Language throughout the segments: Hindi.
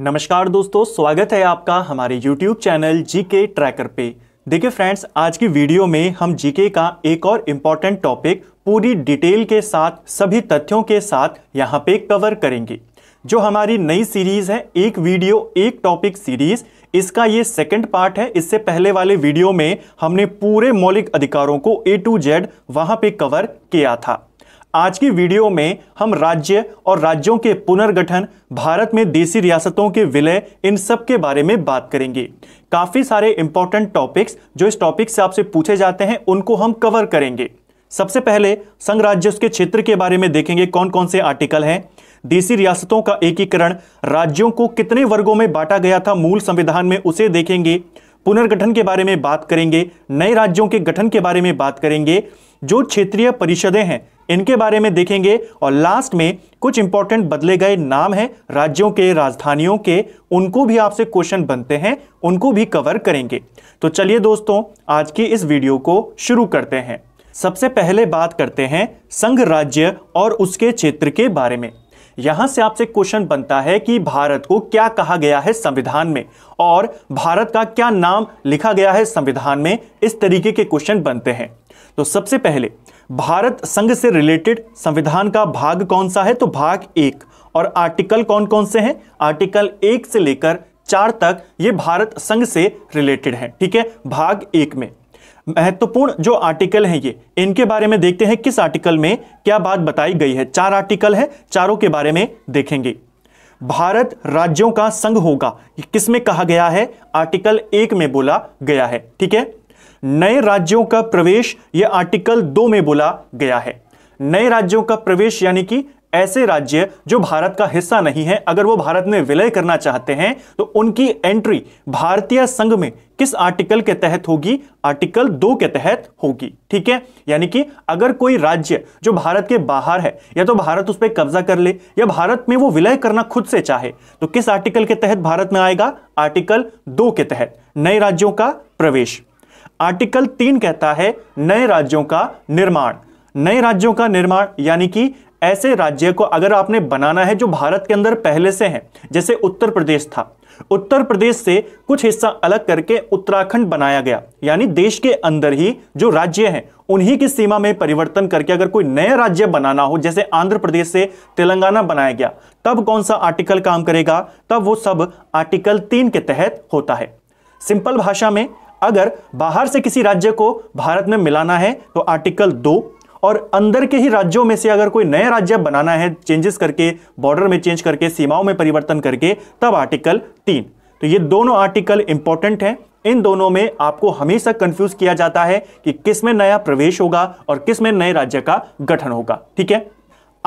नमस्कार दोस्तों स्वागत है आपका हमारे YouTube चैनल जीके ट्रैकर पे देखिए फ्रेंड्स आज की वीडियो में हम जीके का एक और इम्पॉर्टेंट टॉपिक पूरी डिटेल के साथ सभी तथ्यों के साथ यहाँ पे कवर करेंगे जो हमारी नई सीरीज़ है एक वीडियो एक टॉपिक सीरीज़ इसका ये सेकंड पार्ट है इससे पहले वाले वीडियो में हमने पूरे मौलिक अधिकारों को ए टू जेड वहाँ पे कवर किया था आज की वीडियो में हम राज्य और राज्यों के पुनर्गठन भारत में देसी रियासतों के विलय इन सब के बारे में बात करेंगे काफ़ी सारे इंपॉर्टेंट टॉपिक्स जो इस टॉपिक से आपसे पूछे जाते हैं उनको हम कवर करेंगे सबसे पहले संघ राज्य उसके क्षेत्र के बारे में देखेंगे कौन कौन से आर्टिकल हैं देसी रियासतों का एकीकरण राज्यों को कितने वर्गों में बांटा गया था मूल संविधान में उसे देखेंगे पुनर्गठन के बारे में बात करेंगे नए राज्यों के गठन के बारे में बात करेंगे जो क्षेत्रीय परिषदें हैं इनके बारे में देखेंगे और लास्ट में कुछ इंपॉर्टेंट बदले गए नाम हैं राज्यों के राजधानियों के उनको भी आपसे क्वेश्चन बनते हैं उनको भी कवर करेंगे तो चलिए दोस्तों आज की इस वीडियो को शुरू करते हैं सबसे पहले बात करते हैं संघ राज्य और उसके क्षेत्र के बारे में यहां से आपसे क्वेश्चन बनता है कि भारत को क्या कहा गया है संविधान में और भारत का क्या नाम लिखा गया है संविधान में इस तरीके के क्वेश्चन बनते हैं तो सबसे पहले भारत संघ से रिलेटेड संविधान का भाग कौन सा है तो भाग एक और आर्टिकल कौन कौन से हैं आर्टिकल एक से लेकर चार तक ये भारत संघ से रिलेटेड है ठीक है भाग एक में महत्वपूर्ण जो आर्टिकल हैं ये इनके बारे में देखते हैं किस आर्टिकल में क्या बात बताई गई है चार आर्टिकल है चारों के बारे में देखेंगे भारत राज्यों का संघ होगा किस में कहा गया है आर्टिकल एक में बोला गया है ठीक है नए राज्यों का प्रवेश यह आर्टिकल दो में बोला गया है नए राज्यों का प्रवेश यानी कि ऐसे राज्य जो भारत का हिस्सा नहीं है अगर वो भारत में विलय करना चाहते हैं तो उनकी एंट्री भारतीय संघ में किस आर्टिकल के तहत होगी आर्टिकल दो के तहत होगी ठीक है यानी कि अगर कोई राज्य जो भारत के बाहर है या तो भारत उस पर कब्जा कर ले या भारत में वो विलय करना खुद से चाहे तो किस आर्टिकल के तहत भारत में आएगा आर्टिकल दो के तहत नए राज्यों का प्रवेश आर्टिकल तीन कहता है नए राज्यों का निर्माण नए राज्यों का निर्माण यानी कि ऐसे राज्य को अगर आपने बनाना है जो भारत के अंदर पहले से हैं जैसे उत्तर प्रदेश था उत्तर प्रदेश से कुछ हिस्सा अलग करके उत्तराखंड बनाया गया यानी देश के अंदर ही जो राज्य हैं उन्हीं की सीमा में परिवर्तन करके अगर कोई नया राज्य बनाना हो जैसे आंध्र प्रदेश से तेलंगाना बनाया गया तब कौन सा आर्टिकल काम करेगा तब वो सब आर्टिकल तीन के तहत होता है सिंपल भाषा में अगर बाहर से किसी राज्य को भारत में मिलाना है तो आर्टिकल दो और अंदर के ही राज्यों में से अगर कोई नया राज्य बनाना है चेंजेस करके बॉर्डर में चेंज करके सीमाओं में परिवर्तन करके तब आर्टिकल तीन तो ये दोनों आर्टिकल इंपॉर्टेंट हैं इन दोनों में आपको हमेशा कंफ्यूज किया जाता है कि किस में नया प्रवेश होगा और किस में नए राज्य का गठन होगा ठीक है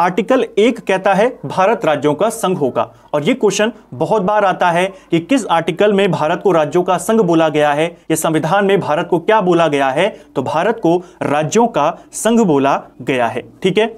आर्टिकल एक कहता है भारत राज्यों का संघ होगा और ये क्वेश्चन बहुत बार आता है कि किस आर्टिकल में भारत को राज्यों का संघ बोला गया है या संविधान में भारत को क्या बोला गया है तो भारत को राज्यों का संघ बोला गया है ठीक है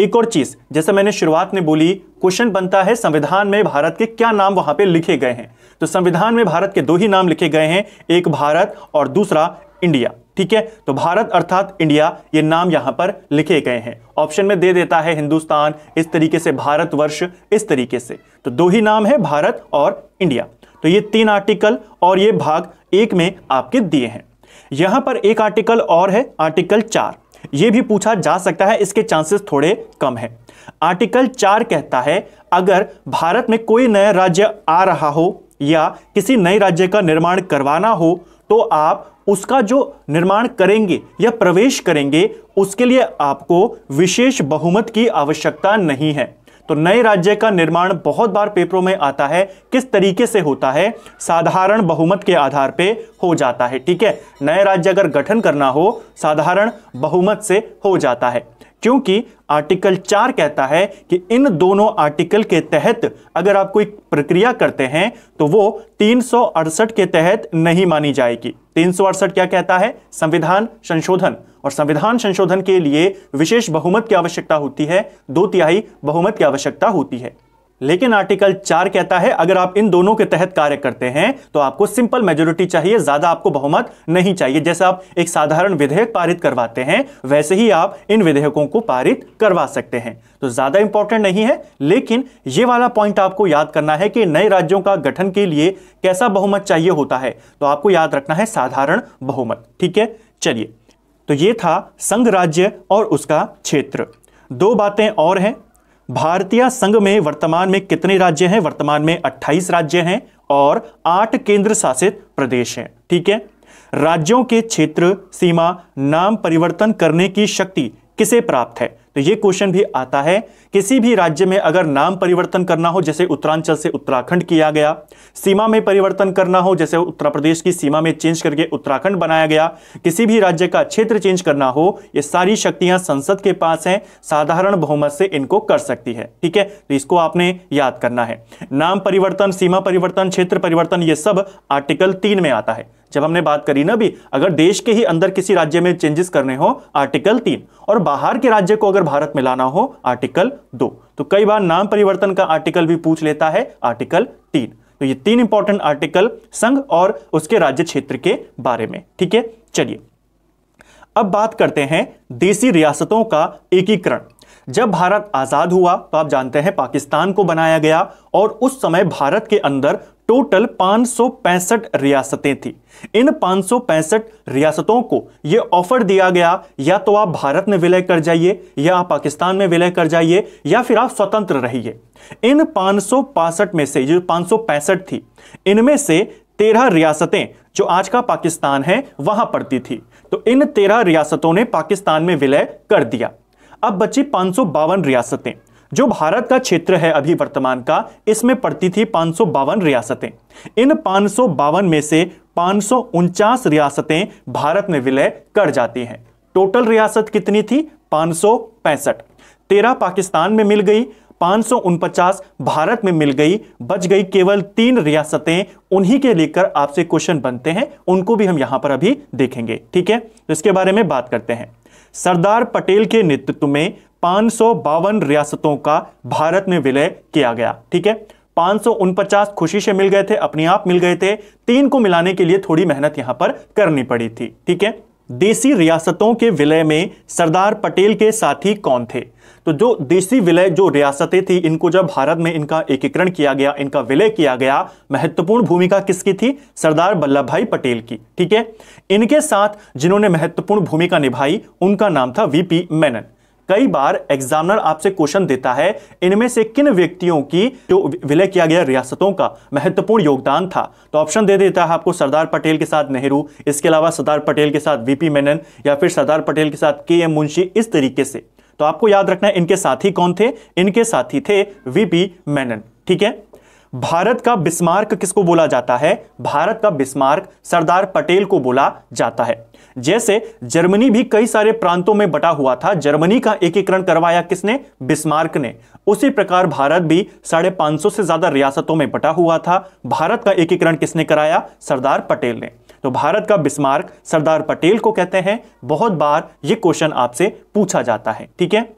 एक और चीज जैसे मैंने शुरुआत में बोली क्वेश्चन बनता है संविधान में भारत के क्या नाम वहां पे लिखे गए हैं तो संविधान में भारत के दो ही नाम लिखे गए हैं एक भारत और दूसरा इंडिया ठीक है तो भारत अर्थात इंडिया ये नाम यहां पर लिखे गए हैं ऑप्शन में दे देता है हिंदुस्तान इस तरीके से भारतवर्ष इस तरीके से तो दो ही नाम है भारत और इंडिया तो ये तीन आर्टिकल और ये भाग एक में आपके दिए हैं यहां पर एक आर्टिकल और है आर्टिकल चार ये भी पूछा जा सकता है इसके चांसेस थोड़े कम है आर्टिकल चार कहता है अगर भारत में कोई नया राज्य आ रहा हो या किसी नए राज्य का निर्माण करवाना हो तो आप उसका जो निर्माण करेंगे या प्रवेश करेंगे उसके लिए आपको विशेष बहुमत की आवश्यकता नहीं है तो नए राज्य का निर्माण बहुत बार पेपरों में आता है किस तरीके से होता है साधारण बहुमत के आधार पे हो जाता है ठीक है नए राज्य अगर गठन करना हो साधारण बहुमत से हो जाता है क्योंकि आर्टिकल चार कहता है कि इन दोनों आर्टिकल के तहत अगर आप कोई प्रक्रिया करते हैं तो वो तीन के तहत नहीं मानी जाएगी तीन क्या कहता है संविधान संशोधन और संविधान संशोधन के लिए विशेष बहुमत की आवश्यकता होती है दो तिहाई बहुमत की आवश्यकता होती है लेकिन आर्टिकल चार कहता है अगर आप इन दोनों के तहत कार्य करते हैं तो आपको सिंपल मेजोरिटी चाहिए ज्यादा आपको बहुमत नहीं चाहिए जैसे आप एक साधारण विधेयक पारित करवाते हैं वैसे ही आप इन विधेयकों को पारित करवा सकते हैं तो ज्यादा इंपॉर्टेंट नहीं है लेकिन ये वाला पॉइंट आपको याद करना है कि नए राज्यों का गठन के लिए कैसा बहुमत चाहिए होता है तो आपको याद रखना है साधारण बहुमत ठीक है चलिए तो ये था संघ राज्य और उसका क्षेत्र दो बातें और हैं भारतीय संघ में वर्तमान में कितने राज्य हैं वर्तमान में 28 राज्य हैं और आठ केंद्र शासित प्रदेश हैं ठीक है राज्यों के क्षेत्र सीमा नाम परिवर्तन करने की शक्ति किसे प्राप्त है तो ये क्वेश्चन भी आता है किसी भी राज्य में अगर नाम परिवर्तन करना हो जैसे उत्तरांचल से उत्तराखंड किया गया सीमा में परिवर्तन करना हो जैसे उत्तर प्रदेश की सीमा में चेंज करके उत्तराखंड बनाया गया किसी भी राज्य का क्षेत्र चेंज करना हो ये सारी शक्तियां संसद के पास हैं साधारण बहुमत से इनको कर सकती है ठीक है तो इसको आपने याद करना है नाम परिवर्तन सीमा परिवर्तन क्षेत्र परिवर्तन ये सब आर्टिकल तीन में आता है जब हमने बात करी ना भी अगर देश के ही अंदर किसी राज्य में चेंजेस करने हो आर्टिकल तीन और बाहर के राज्य को अगर भारत में लाना हो आर्टिकल दो तो कई बार नाम परिवर्तन का आर्टिकल भी पूछ लेता है आर्टिकल तीन तो ये तीन इंपॉर्टेंट आर्टिकल संघ और उसके राज्य क्षेत्र के बारे में ठीक है चलिए अब बात करते हैं देसी रियासतों का एकीकरण जब भारत आज़ाद हुआ तो आप जानते हैं पाकिस्तान को बनाया गया और उस समय भारत के अंदर टोटल पांच रियासतें थी इन पांच रियासतों को यह ऑफर दिया गया या तो आप भारत में विलय कर जाइए या आप पाकिस्तान में विलय कर जाइए या फिर आप स्वतंत्र रहिए इन पांच में से जो पांच थी इनमें से तेरह रियासतें जो आज का पाकिस्तान है वहां पड़ती थी तो इन तेरह रियासतों ने पाकिस्तान में विलय कर दिया अब बची पांच रियासतें जो भारत का क्षेत्र है अभी वर्तमान का इसमें पड़ती थी पाँच रियासतें इन पांच में से पांच रियासतें भारत में विलय कर जाती हैं टोटल रियासत कितनी थी पाँच तेरह पाकिस्तान में मिल गई पांच भारत में मिल गई बच गई केवल तीन रियासतें उन्हीं के लेकर आपसे क्वेश्चन बनते हैं उनको भी हम यहां पर अभी देखेंगे ठीक है तो इसके बारे में बात करते हैं सरदार पटेल के नेतृत्व में पांच रियासतों का भारत में विलय किया गया ठीक है पांच खुशी से मिल गए थे अपने आप मिल गए थे तीन को मिलाने के लिए थोड़ी मेहनत यहां पर करनी पड़ी थी ठीक है देसी रियासतों के विलय में सरदार पटेल के साथी कौन थे तो जो देशी विलय जो रियासतें थी इनको जब भारत में इनका एकीकरण किया गया इनका विलय किया गया महत्वपूर्ण भूमिका किसकी थी सरदार वल्लभ भाई पटेल की ठीक है इनके साथ जिन्होंने महत्वपूर्ण भूमिका निभाई उनका नाम था वीपी मेनन कई बार एग्जामिनर आपसे क्वेश्चन देता है इनमें से किन व्यक्तियों की जो विलय किया गया रियासतों का महत्वपूर्ण योगदान था तो ऑप्शन दे देता है आपको सरदार पटेल के साथ नेहरू इसके अलावा सरदार पटेल के साथ वीपी मेनन या फिर सरदार पटेल के साथ के एम मुंशी इस तरीके से तो आपको याद रखना है इनके साथी कौन थे इनके साथी थे वीपी मेनन ठीक है भारत का बिस्मार्क किसको बोला जाता है भारत का बिस्मार्क सरदार पटेल को बोला जाता है जैसे जर्मनी भी कई सारे प्रांतों में बटा हुआ था जर्मनी का एकीकरण करवाया किसने बिस्मार्क ने उसी प्रकार भारत भी साढ़े पांच सौ से ज्यादा रियासतों में बटा हुआ था भारत का एकीकरण किसने कराया सरदार पटेल ने तो भारत का बिस्मार्क सरदार पटेल को कहते हैं बहुत बार ये क्वेश्चन आपसे पूछा जाता है ठीक है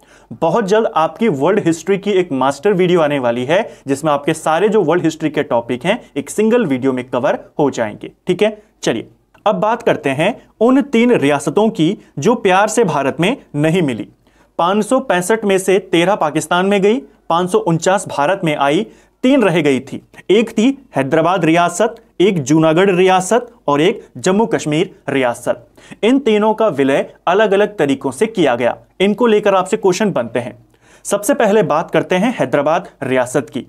बहुत जल्द आपकी वर्ल्ड हिस्ट्री की एक मास्टर वीडियो आने वाली है जिसमें आपके सारे जो वर्ल्ड हिस्ट्री के टॉपिक हैं एक सिंगल वीडियो में कवर हो जाएंगे ठीक है चलिए अब बात करते हैं उन तीन रियासतों की जो प्यार से भारत में नहीं मिली पांच में से तेरह पाकिस्तान में गई पांच भारत में आई तीन रह गई थी एक थी हैदराबाद रियासत एक जूनागढ़ रियासत और एक जम्मू कश्मीर रियासत इन तीनों का विलय अलग अलग तरीकों से किया गया इनको लेकर आपसे क्वेश्चन बनते हैं सबसे पहले बात करते हैं हैदराबाद रियासत की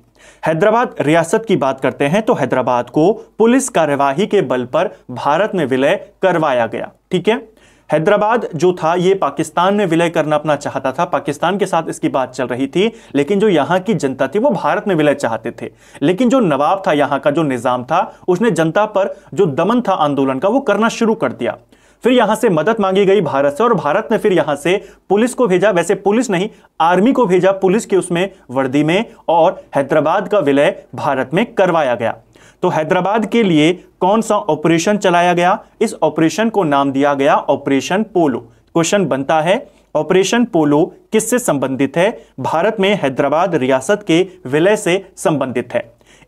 हैदराबाद रियासत की बात करते हैं तो हैदराबाद को पुलिस कार्यवाही के बल पर भारत में विलय करवाया गया ठीक है हैदराबाद जो था ये पाकिस्तान में विलय करना अपना चाहता था पाकिस्तान के साथ इसकी बात चल रही थी लेकिन जो यहाँ की जनता थी वो भारत में विलय चाहते थे लेकिन जो नवाब था यहाँ का जो निज़ाम था उसने जनता पर जो दमन था आंदोलन का वो करना शुरू कर दिया फिर यहां से मदद मांगी गई भारत से और भारत ने फिर यहां से पुलिस को भेजा वैसे पुलिस नहीं आर्मी को भेजा पुलिस के उसमें वर्दी में और हैदराबाद का विलय भारत में करवाया गया तो हैदराबाद के लिए कौन सा ऑपरेशन चलाया गया इस ऑपरेशन को नाम दिया गया ऑपरेशन पोलो क्वेश्चन बनता है ऑपरेशन पोलो किससे संबंधित है भारत में हैदराबाद रियासत के विलय से संबंधित है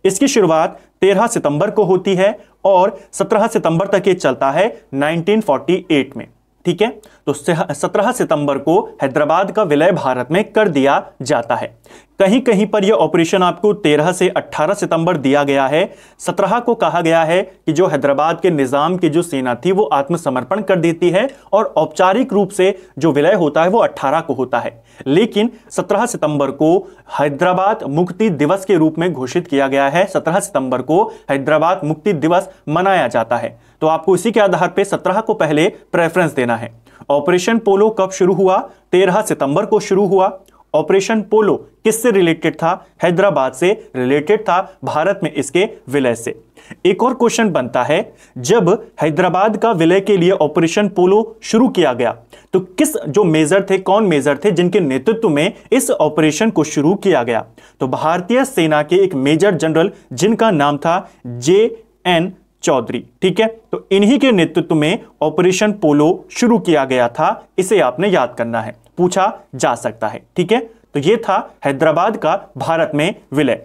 इसकी शुरुआत 13 सितंबर को होती है और 17 सितंबर तक ये चलता है 1948 में ठीक है तो सत्रह सितंबर को हैदराबाद का विलय भारत में कर दिया जाता है कहीं कहीं पर यह ऑपरेशन आपको 13 से 18 सितंबर दिया गया है 17 को कहा गया है कि जो हैदराबाद के निज़ाम की जो सेना थी वो आत्मसमर्पण कर देती है और औपचारिक रूप से जो विलय होता है वो 18 को होता है लेकिन 17 सितंबर को हैदराबाद मुक्ति दिवस के रूप में घोषित किया गया है 17 सितंबर को हैदराबाद मुक्ति दिवस मनाया जाता है तो आपको इसी के आधार पर सत्रह को पहले प्रेफरेंस देना है ऑपरेशन पोलो कब शुरू हुआ तेरह सितंबर को शुरू हुआ ऑपरेशन पोलो किससे रिलेटेड था हैदराबाद से रिलेटेड था भारत में इसके विलय से एक और क्वेश्चन बनता है जब हैदराबाद का विलय के लिए ऑपरेशन पोलो शुरू किया गया तो किस जो मेजर थे कौन मेजर थे जिनके नेतृत्व में इस ऑपरेशन को शुरू किया गया तो भारतीय सेना के एक मेजर जनरल जिनका नाम था जे एन चौधरी ठीक है तो इन्हीं के नेतृत्व में ऑपरेशन पोलो शुरू किया गया था इसे आपने याद करना है पूछा जा सकता है ठीक है तो यह था हैदराबाद का भारत में विलय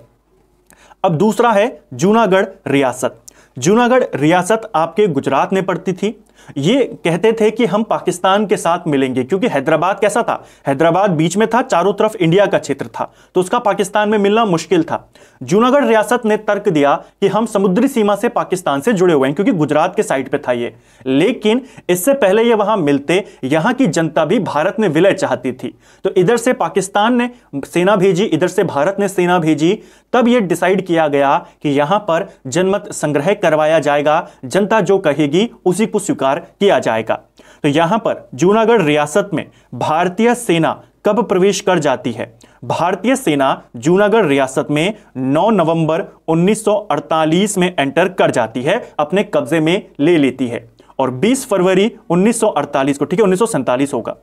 अब दूसरा है जूनागढ़ रियासत जूनागढ़ रियासत आपके गुजरात में पड़ती थी ये कहते थे कि हम पाकिस्तान के साथ मिलेंगे क्योंकि हैदराबाद कैसा था हैदराबाद बीच में था चारों तरफ इंडिया का क्षेत्र था तो उसका पाकिस्तान में मिलना मुश्किल था जूनागढ़ रियासत ने तर्क दिया कि हम समुद्री सीमा से पाकिस्तान से जुड़े हुए हैं क्योंकि गुजरात के साइड पर था ये लेकिन इससे पहले ये वहां मिलते यहां की जनता भी भारत में विलय चाहती थी तो इधर से पाकिस्तान ने सेना भेजी इधर से भारत ने सेना भेजी तब यह डिसाइड किया गया कि यहां पर जनमत संग्रह करवाया जाएगा जनता जो कहेगी उसी को स्वीकार सुधार किया जाएगा तो यहां पर जूनागढ़ रियासत में भारतीय सेना कब प्रवेश कर जाती है भारतीय सेना जूनागढ़ रियासत में 9 नवंबर 1948 में एंटर कर जाती है अपने कब्जे में ले लेती है और 20 फरवरी 1948 को ठीक है 1947 होगा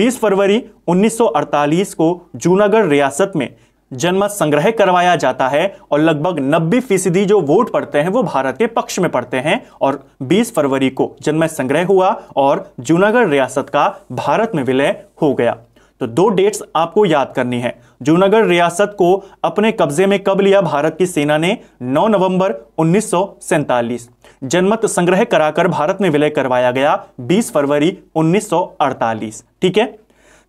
20 फरवरी 1948 को जूनागढ़ रियासत में जनमत संग्रह करवाया जाता है और लगभग नब्बे फीसदी जो वोट पड़ते हैं वो भारत के पक्ष में पड़ते हैं और 20 फरवरी को जनमत संग्रह हुआ और जूनागढ़ रियासत का भारत में विलय हो गया तो दो डेट्स आपको याद करनी है जूनागढ़ रियासत को अपने कब्जे में कब लिया भारत की सेना ने 9 नवंबर उन्नीस जनमत संग्रह कराकर भारत में विलय करवाया गया 20 फरवरी 1948 ठीक है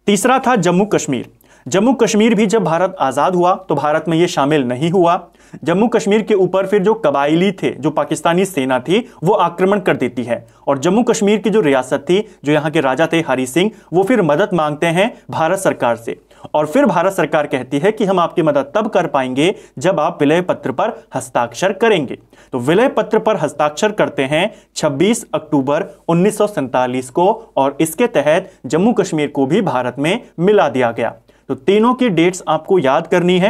तीसरा था जम्मू कश्मीर जम्मू कश्मीर भी जब भारत आज़ाद हुआ तो भारत में ये शामिल नहीं हुआ जम्मू कश्मीर के ऊपर फिर जो कबायली थे जो पाकिस्तानी सेना थी वो आक्रमण कर देती है और जम्मू कश्मीर की जो रियासत थी जो यहाँ के राजा थे हरी सिंह वो फिर मदद मांगते हैं भारत सरकार से और फिर भारत सरकार कहती है कि हम आपकी मदद तब कर पाएंगे जब आप विलय पत्र पर हस्ताक्षर करेंगे तो विलय पत्र पर हस्ताक्षर करते हैं 26 अक्टूबर उन्नीस को और इसके तहत जम्मू कश्मीर को भी भारत में मिला दिया गया तो तीनों की डेट्स आपको याद करनी है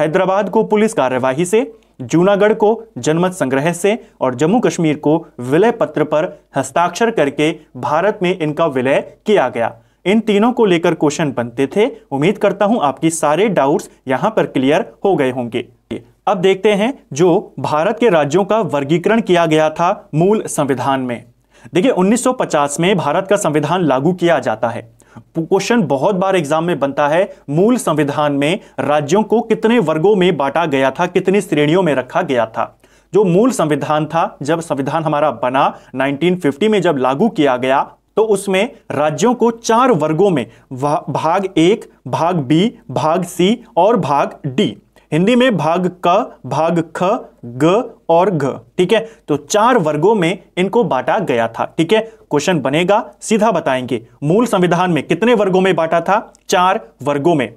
हैदराबाद को पुलिस कार्यवाही से जूनागढ़ को जनमत संग्रह से और जम्मू कश्मीर को विलय पत्र पर हस्ताक्षर करके भारत में इनका विलय किया गया इन तीनों को लेकर क्वेश्चन बनते थे उम्मीद करता हूं आपकी सारे डाउट्स यहां पर क्लियर हो गए होंगे अब देखते हैं जो भारत के राज्यों का वर्गीकरण किया गया था मूल संविधान में देखिए 1950 में भारत का संविधान लागू किया जाता है क्वेश्चन बहुत बार एग्जाम में बनता है मूल संविधान में राज्यों को कितने वर्गों में बांटा गया था कितनी श्रेणियों में रखा गया था जो मूल संविधान था जब संविधान हमारा बना 1950 में जब लागू किया गया तो उसमें राज्यों को चार वर्गों में भाग एक भाग बी भाग सी और भाग डी हिंदी में भाग क भाग ख ग और घ ठीक है तो चार वर्गों में इनको बांटा गया था ठीक है क्वेश्चन बनेगा सीधा बताएंगे मूल संविधान में कितने वर्गों में बांटा था चार वर्गों में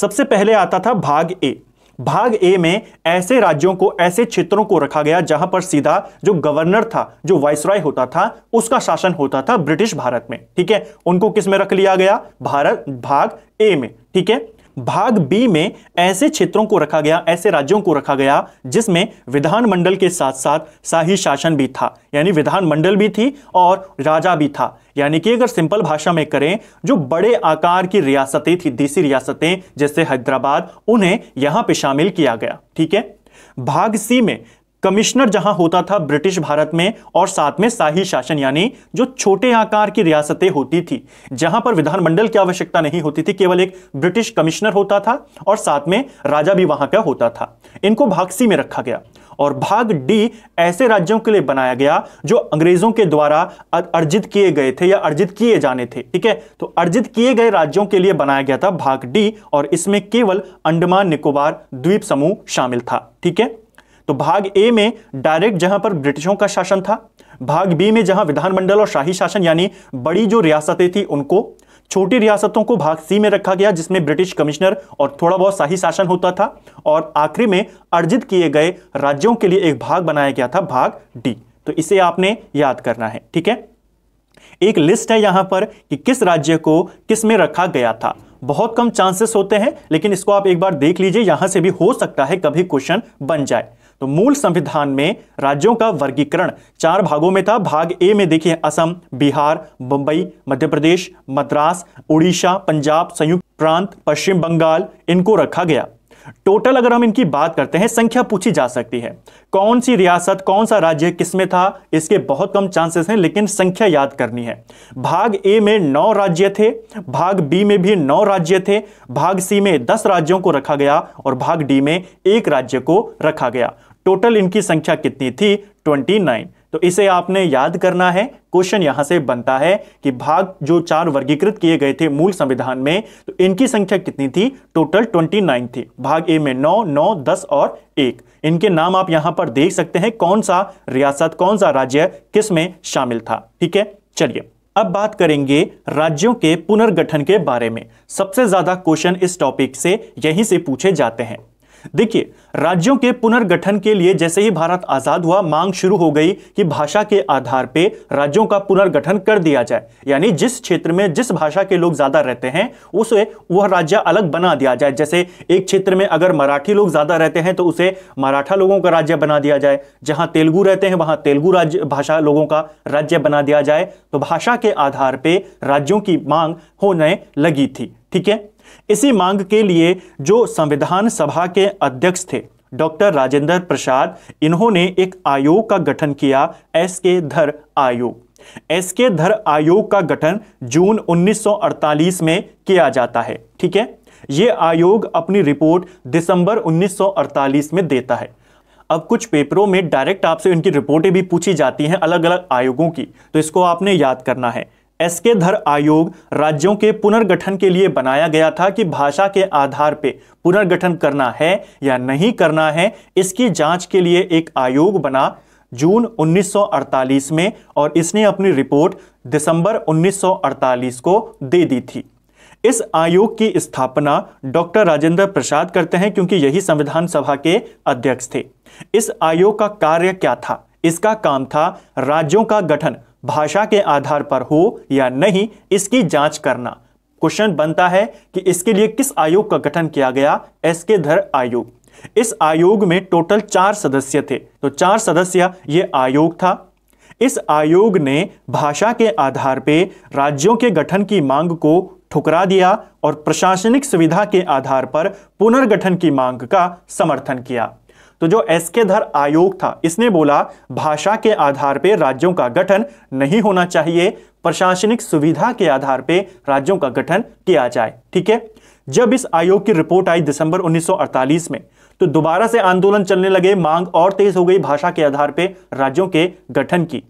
सबसे पहले आता था भाग ए भाग ए में ऐसे राज्यों को ऐसे क्षेत्रों को रखा गया जहां पर सीधा जो गवर्नर था जो वाइसराय होता था उसका शासन होता था ब्रिटिश भारत में ठीक है उनको किस में रख लिया गया भारत भाग ए में ठीक है भाग बी में ऐसे क्षेत्रों को रखा गया ऐसे राज्यों को रखा गया जिसमें विधानमंडल के साथ साथ शाही शासन भी था यानी विधानमंडल भी थी और राजा भी था यानी कि अगर सिंपल भाषा में करें जो बड़े आकार की रियासतें थी देसी रियासतें जैसे हैदराबाद उन्हें यहां पर शामिल किया गया ठीक है भाग सी में कमिश्नर जहां होता था ब्रिटिश भारत में और साथ में शाही शासन यानी जो छोटे आकार की रियासतें होती थी जहां पर विधानमंडल की आवश्यकता नहीं होती थी केवल एक ब्रिटिश कमिश्नर होता था और साथ में राजा भी वहां का होता था इनको भाग सी में रखा गया और भाग डी ऐसे राज्यों के लिए बनाया गया जो अंग्रेजों के द्वारा अर्जित किए गए थे या अर्जित किए जाने थे ठीक है तो अर्जित किए गए राज्यों के लिए बनाया गया था भाग डी और इसमें केवल अंडमान निकोबार द्वीप समूह शामिल था ठीक है तो भाग ए में डायरेक्ट जहां पर ब्रिटिशों का शासन था भाग बी में जहां विधानमंडल और शाही शासन यानी बड़ी जो रियासतें थी उनको छोटी रियासतों को भाग सी में रखा गया जिसमें ब्रिटिश कमिश्नर और थोड़ा बहुत शाही शासन होता था और आखिरी में अर्जित किए गए राज्यों के लिए एक भाग बनाया गया था भाग डी तो इसे आपने याद करना है ठीक है एक लिस्ट है यहां पर कि किस राज्य को किस में रखा गया था बहुत कम चांसेस होते हैं लेकिन इसको आप एक बार देख लीजिए यहां से भी हो सकता है कभी क्वेश्चन बन जाए तो मूल संविधान में राज्यों का वर्गीकरण चार भागों में था भाग ए में देखिए असम बिहार बंबई मध्य प्रदेश मद्रास उड़ीसा पंजाब संयुक्त प्रांत पश्चिम बंगाल इनको रखा गया टोटल अगर हम इनकी बात करते हैं संख्या पूछी जा सकती है कौन सी रियासत कौन सा राज्य किसमें था इसके बहुत कम चांसेस हैं लेकिन संख्या याद करनी है भाग ए में नौ राज्य थे भाग बी में भी नौ राज्य थे भाग सी में दस राज्यों को रखा गया और भाग डी में एक राज्य को रखा गया टोटल इनकी संख्या कितनी थी 29 तो इसे आपने याद करना है क्वेश्चन यहां से बनता है कि भाग जो चार वर्गीकृत किए गए थे मूल संविधान में तो इनकी संख्या कितनी थी टोटल 29 थी भाग ए में 9, 9, 10 और 1 इनके नाम आप यहां पर देख सकते हैं कौन सा रियासत कौन सा राज्य किस में शामिल था ठीक है चलिए अब बात करेंगे राज्यों के पुनर्गठन के बारे में सबसे ज्यादा क्वेश्चन इस टॉपिक से यहीं से पूछे जाते हैं देखिए राज्यों के पुनर्गठन के लिए जैसे ही भारत आजाद हुआ मांग शुरू हो गई कि भाषा के आधार पर राज्यों का पुनर्गठन कर दिया जाए यानी जिस क्षेत्र में जिस भाषा के लोग ज्यादा रहते हैं उसे वह राज्य अलग बना दिया जाए जैसे एक क्षेत्र में अगर मराठी लोग ज्यादा रहते हैं तो उसे मराठा लोगों का राज्य बना दिया जाए जहां तेलुगु रहते हैं वहां तेलुगु राज्य भाषा लोगों का राज्य बना दिया जाए तो भाषा के आधार पर राज्यों की मांग होने लगी थी ठीक है इसी मांग के लिए जो संविधान सभा के अध्यक्ष थे डॉक्टर राजेंद्र प्रसाद इन्होंने एक आयोग का गठन किया एस के धर आयोग एस के धर आयोग का गठन जून 1948 में किया जाता है ठीक है ये आयोग अपनी रिपोर्ट दिसंबर 1948 में देता है अब कुछ पेपरों में डायरेक्ट आपसे उनकी रिपोर्टें भी पूछी जाती हैं अलग अलग आयोगों की तो इसको आपने याद करना है एस के धर आयोग राज्यों के पुनर्गठन के लिए बनाया गया था कि भाषा के आधार पर पुनर्गठन करना है या नहीं करना है इसकी जांच के लिए एक आयोग बना जून 1948 में और इसने अपनी रिपोर्ट दिसंबर 1948 को दे दी थी इस आयोग की स्थापना डॉक्टर राजेंद्र प्रसाद करते हैं क्योंकि यही संविधान सभा के अध्यक्ष थे इस आयोग का कार्य क्या था इसका काम था राज्यों का गठन भाषा के आधार पर हो या नहीं इसकी जांच करना क्वेश्चन बनता है कि इसके लिए किस आयोग का गठन किया गया एस के धर आयोग इस आयोग में टोटल चार सदस्य थे तो चार सदस्य ये आयोग था इस आयोग ने भाषा के आधार पर राज्यों के गठन की मांग को ठुकरा दिया और प्रशासनिक सुविधा के आधार पर पुनर्गठन की मांग का समर्थन किया तो जो एस के धर आयोग था इसने बोला भाषा के आधार पर राज्यों का गठन नहीं होना चाहिए प्रशासनिक सुविधा के आधार पर राज्यों का गठन किया जाए ठीक है जब इस आयोग की रिपोर्ट आई दिसंबर 1948 में तो दोबारा से आंदोलन चलने लगे मांग और तेज हो गई भाषा के आधार पर राज्यों के गठन की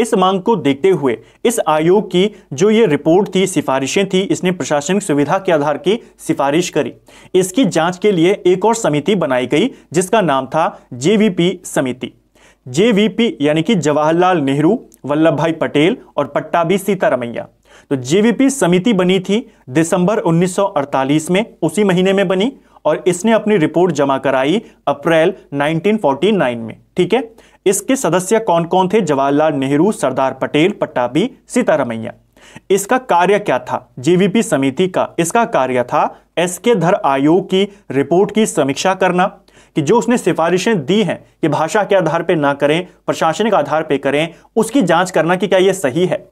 इस मांग को देखते हुए इस आयोग की जो ये रिपोर्ट थी सिफारिशें थी इसने प्रशासनिक सुविधा के आधार की सिफारिश करी इसकी जांच के लिए एक और समिति बनाई गई जिसका नाम था जेवीपी समिति जेवीपी यानी कि जवाहरलाल नेहरू वल्लभ भाई पटेल और पट्टाभी सीतारमैया तो जेवीपी समिति बनी थी दिसंबर 1948 में उसी महीने में बनी और इसने अपनी रिपोर्ट जमा कराई अप्रैल 1949 में ठीक है इसके सदस्य कौन कौन थे जवाहरलाल नेहरू सरदार पटेल पट्टाबी सीतारमैया इसका कार्य क्या था जीवीपी समिति का इसका कार्य था एस के धर आयोग की रिपोर्ट की समीक्षा करना कि जो उसने सिफारिशें दी हैं कि भाषा के आधार पर ना करें प्रशासनिक आधार पर करें उसकी जांच करना कि क्या यह सही है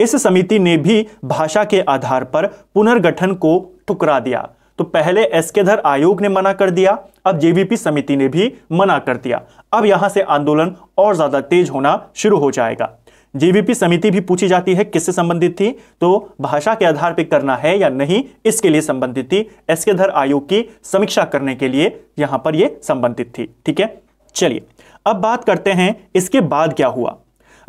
इस समिति ने भी भाषा के आधार पर पुनर्गठन को ठुकरा दिया तो पहले एस के धर आयोग ने मना कर दिया अब जेबीपी समिति ने भी मना कर दिया अब यहां से आंदोलन और ज्यादा तेज होना शुरू हो जाएगा जेबीपी समिति भी पूछी जाती है किससे संबंधित थी तो भाषा के आधार पर करना है या नहीं इसके लिए संबंधित थी एस के धर आयोग की समीक्षा करने के लिए यहां पर यह संबंधित थी ठीक है चलिए अब बात करते हैं इसके बाद क्या हुआ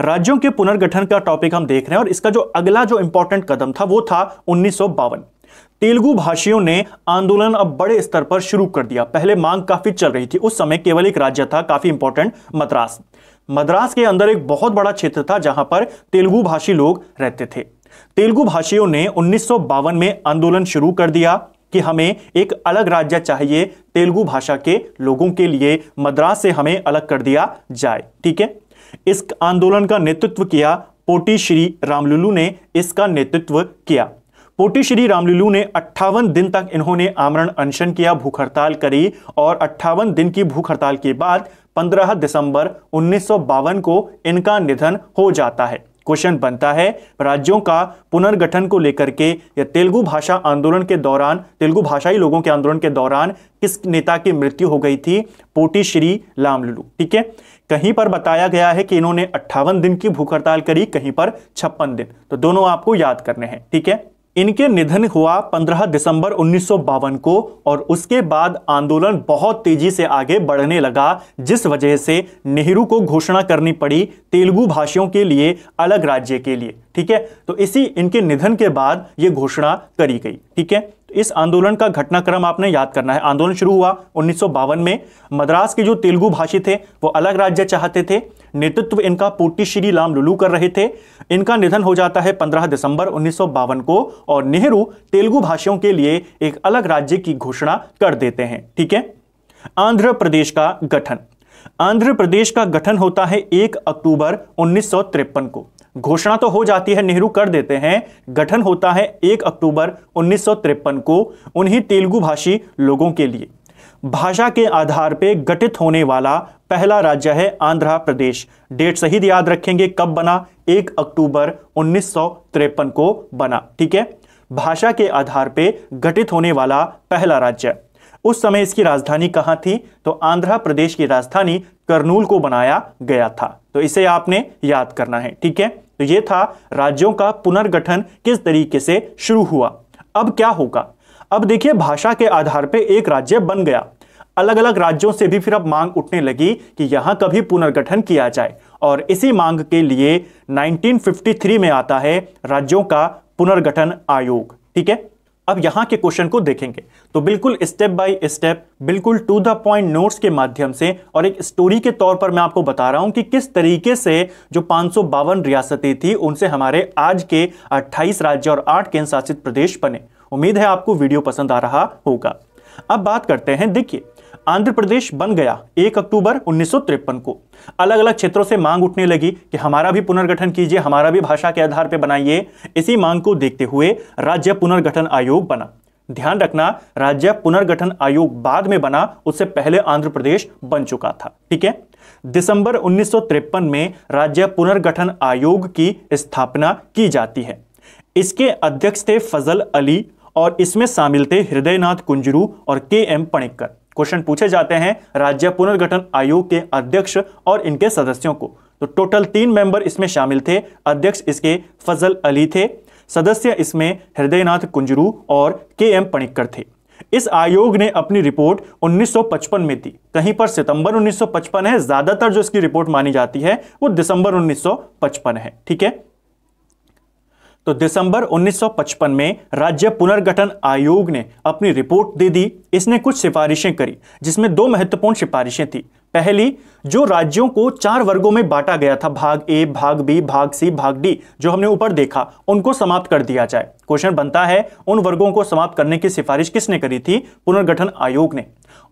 राज्यों के पुनर्गठन का टॉपिक हम देख रहे हैं और इसका जो अगला जो इंपॉर्टेंट कदम था वो था उन्नीस तेलुगु भाषियों ने आंदोलन अब बड़े स्तर पर शुरू कर दिया पहले मांग काफी चल रही थी उस समय केवल एक राज्य था काफी इंपॉर्टेंट मद्रास मद्रास के अंदर एक बहुत बड़ा क्षेत्र था जहां पर तेलुगु भाषी लोग रहते थे तेलुगु भाषियों ने उन्नीस में आंदोलन शुरू कर दिया कि हमें एक अलग राज्य चाहिए तेलुगु भाषा के लोगों के लिए मद्रास से हमें अलग कर दिया जाए ठीक है इस आंदोलन का नेतृत्व किया पोटी श्री रामलुलू ने इसका नेतृत्व किया पोटी श्री रामलीलू ने अट्ठावन दिन तक इन्होंने आमरण अनशन किया भूख हड़ताल करी और अट्ठावन दिन की भूख हड़ताल के बाद 15 दिसंबर उन्नीस को इनका निधन हो जाता है क्वेश्चन बनता है राज्यों का पुनर्गठन को लेकर के या तेलुगु भाषा आंदोलन के दौरान तेलुगु भाषाई लोगों के आंदोलन के दौरान किस नेता की मृत्यु हो गई थी पोटी श्री लामलुलू ठीक है कहीं पर बताया गया है कि इन्होंने अट्ठावन दिन की भूख हड़ताल करी कहीं पर छप्पन दिन तो दोनों आपको याद करने हैं ठीक है इनके निधन हुआ 15 दिसंबर उन्नीस को और उसके बाद आंदोलन बहुत तेजी से आगे बढ़ने लगा जिस वजह से नेहरू को घोषणा करनी पड़ी तेलुगु भाषियों के लिए अलग राज्य के लिए ठीक है तो इसी इनके निधन के बाद ये घोषणा करी गई ठीक है तो इस आंदोलन का घटनाक्रम आपने याद करना है आंदोलन शुरू हुआ उन्नीस में मद्रास के जो तेलुगु भाषी थे वो अलग राज्य चाहते थे नेतृत्व इनका पोटी श्री लाम लुलू कर रहे थे इनका निधन हो जाता है 15 दिसंबर उन्नीस को और नेहरू तेलुगु भाषियों के लिए एक अलग राज्य की घोषणा कर देते हैं ठीक है आंध्र प्रदेश का गठन आंध्र प्रदेश का गठन होता है एक अक्टूबर उन्नीस को घोषणा तो हो जाती है नेहरू कर देते हैं गठन होता है 1 अक्टूबर उन्नीस को उन्हीं तेलुगु भाषी लोगों के लिए भाषा के आधार पर गठित होने वाला पहला राज्य है आंध्र प्रदेश डेट सही याद रखेंगे कब बना एक अक्टूबर उन्नीस को बना ठीक है भाषा के आधार पे गठित होने वाला पहला राज्य उस समय इसकी राजधानी कहां थी तो आंध्र प्रदेश की राजधानी कर्नूल को बनाया गया था तो इसे आपने याद करना है ठीक है तो ये था राज्यों का पुनर्गठन किस तरीके से शुरू हुआ अब क्या होगा अब देखिए भाषा के आधार पर एक राज्य बन गया अलग अलग राज्यों से भी फिर अब मांग उठने लगी कि यहां कभी पुनर्गठन किया जाए और इसी मांग के लिए 1953 में आता है राज्यों का पुनर्गठन आयोग ठीक है अब यहां के क्वेश्चन को देखेंगे तो बिल्कुल स्टेप बाय स्टेप बिल्कुल टू द पॉइंट नोट्स के माध्यम से और एक स्टोरी के तौर पर मैं आपको बता रहा हूं कि किस तरीके से जो पाँच रियासतें थी उनसे हमारे आज के अट्ठाईस राज्य और आठ केंद्र शासित प्रदेश बने उम्मीद है आपको वीडियो पसंद आ रहा होगा अब बात करते हैं देखिए आंध्र प्रदेश बन गया 1 अक्टूबर उन्नीस को अलग अलग क्षेत्रों से मांग उठने लगी कि हमारा भी पुनर्गठन कीजिए हमारा भी भाषा के आधार पर बनाइए इसी मांग को देखते हुए राज्य पुनर्गठन आयोग बना ध्यान रखना राज्य पुनर्गठन आयोग बाद में बना उससे पहले आंध्र प्रदेश बन चुका था ठीक है दिसंबर उन्नीस में राज्य पुनर्गठन आयोग की स्थापना की जाती है इसके अध्यक्ष थे फजल अली और इसमें शामिल थे हृदयनाथ कुंजरू और के एम पणिक्कर क्वेश्चन पूछे जाते हैं राज्य पुनर्गठन आयोग के अध्यक्ष और इनके सदस्यों को तो टोटल तीन मेंबर इसमें शामिल थे अध्यक्ष इसके फजल अली थे सदस्य इसमें हृदयनाथ कुंजरू और के एम पणिक्कर थे इस आयोग ने अपनी रिपोर्ट 1955 में दी कहीं पर सितंबर 1955 है ज्यादातर जो इसकी रिपोर्ट मानी जाती है वो दिसंबर 1955 है ठीक है तो दिसंबर 1955 में राज्य पुनर्गठन आयोग ने अपनी रिपोर्ट दे दी इसने कुछ सिफारिशें करी जिसमें दो महत्वपूर्ण सिफारिशें थी पहली जो राज्यों को चार वर्गों में बांटा गया था भाग ए भाग बी भाग सी भाग डी जो हमने ऊपर देखा उनको समाप्त कर दिया जाए क्वेश्चन बनता है उन वर्गों को समाप्त करने की सिफारिश किसने करी थी पुनर्गठन आयोग ने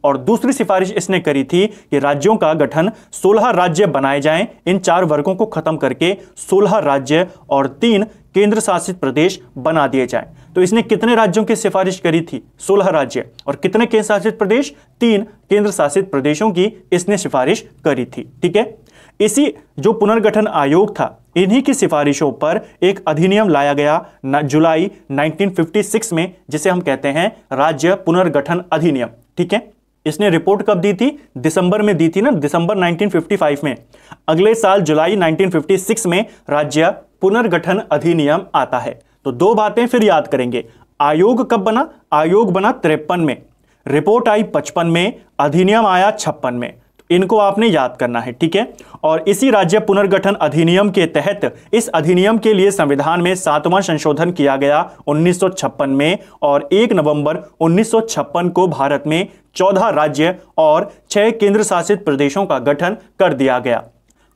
और दूसरी सिफारिश इसने करी थी कि राज्यों का गठन 16 राज्य बनाए जाएं इन चार वर्गों को खत्म करके 16 राज्य और तीन केंद्र शासित प्रदेश बना दिए जाएं तो इसने कितने राज्यों की सिफारिश करी थी 16 राज्य और कितने केंद्र शासित प्रदेश तीन केंद्र शासित प्रदेशों की इसने सिफारिश करी थी ठीक है इसी जो पुनर्गठन आयोग था इन्हीं की सिफारिशों पर एक अधिनियम लाया गया जुलाई 1956 में जिसे हम कहते हैं राज्य पुनर्गठन अधिनियम ठीक है इसने रिपोर्ट कब दी थी दिसंबर में दी थी ना दिसंबर 1955 में अगले साल जुलाई 1956 में राज्य पुनर्गठन अधिनियम आता है तो दो बातें फिर याद करेंगे आयोग कब बना आयोग बना तिरपन में रिपोर्ट आई पचपन में अधिनियम आया छप्पन में इनको आपने याद करना है ठीक है और इसी राज्य पुनर्गठन अधिनियम के तहत इस अधिनियम के लिए संविधान में सातवां संशोधन किया गया 1956 में और 1 नवंबर 1956 को भारत में 14 राज्य और 6 केंद्र शासित प्रदेशों का गठन कर दिया गया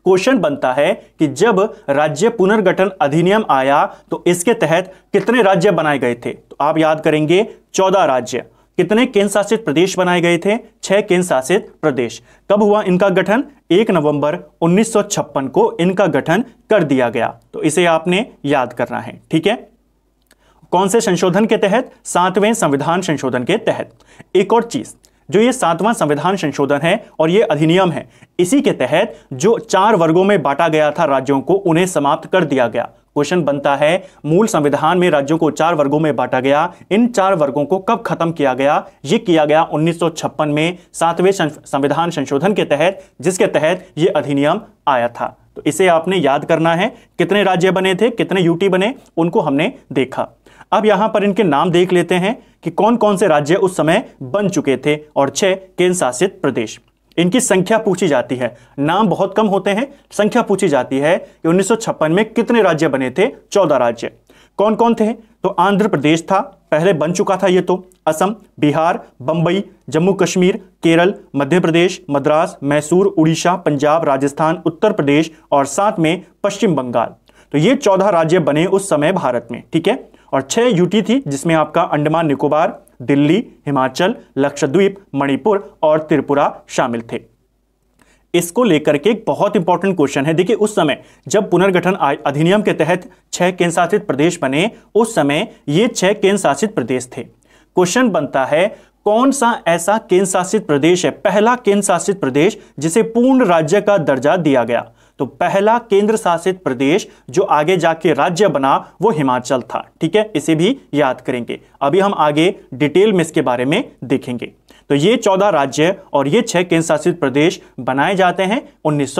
क्वेश्चन बनता है कि जब राज्य पुनर्गठन अधिनियम आया तो इसके तहत कितने राज्य बनाए गए थे तो आप याद करेंगे चौदह राज्य कितने केंद्र शासित प्रदेश बनाए गए थे छह केंद्र शासित प्रदेश कब हुआ इनका गठन एक नवंबर 1956 को इनका गठन कर दिया गया तो इसे आपने याद करना है ठीक है कौन से संशोधन के तहत सातवें संविधान संशोधन के तहत एक और चीज जो ये सातवां संविधान संशोधन है और ये अधिनियम है इसी के तहत जो चार वर्गों में बांटा गया था राज्यों को उन्हें समाप्त कर दिया गया क्वेश्चन बनता है मूल संविधान में राज्यों को चार वर्गों में बांटा गया इन चार वर्गों को कब खत्म किया गया ये किया गया 1956 में सातवें संविधान संशोधन के तहत जिसके तहत ये अधिनियम आया था तो इसे आपने याद करना है कितने राज्य बने थे कितने यूटी बने उनको हमने देखा अब यहां पर इनके नाम देख लेते हैं कि कौन कौन से राज्य उस समय बन चुके थे और छह केंद्र शासित प्रदेश इनकी संख्या पूछी जाती है नाम बहुत कम होते हैं संख्या पूछी जाती है कि उन्नीस में कितने राज्य बने थे चौदह राज्य कौन कौन थे तो आंध्र प्रदेश था पहले बन चुका था ये तो असम बिहार बंबई जम्मू कश्मीर केरल मध्य प्रदेश मद्रास मैसूर उड़ीसा पंजाब राजस्थान उत्तर प्रदेश और साथ में पश्चिम बंगाल तो ये चौदह राज्य बने उस समय भारत में ठीक है और छह यूटी थी जिसमें आपका अंडमान निकोबार दिल्ली हिमाचल लक्षद्वीप मणिपुर और त्रिपुरा शामिल थे इसको लेकर के एक बहुत इंपॉर्टेंट क्वेश्चन है देखिए उस समय जब पुनर्गठन अधिनियम के तहत छह केंद्र शासित प्रदेश बने उस समय ये छह केंद्र शासित प्रदेश थे क्वेश्चन बनता है कौन सा ऐसा केंद्र शासित प्रदेश है पहला केंद्र शासित प्रदेश जिसे पूर्ण राज्य का दर्जा दिया गया तो पहला केंद्र शासित प्रदेश जो आगे जाके राज्य बना वो हिमाचल था ठीक है इसे भी याद करेंगे अभी हम आगे डिटेल में इसके बारे में देखेंगे तो ये चौदह राज्य और ये छह केंद्र शासित प्रदेश बनाए जाते हैं उन्नीस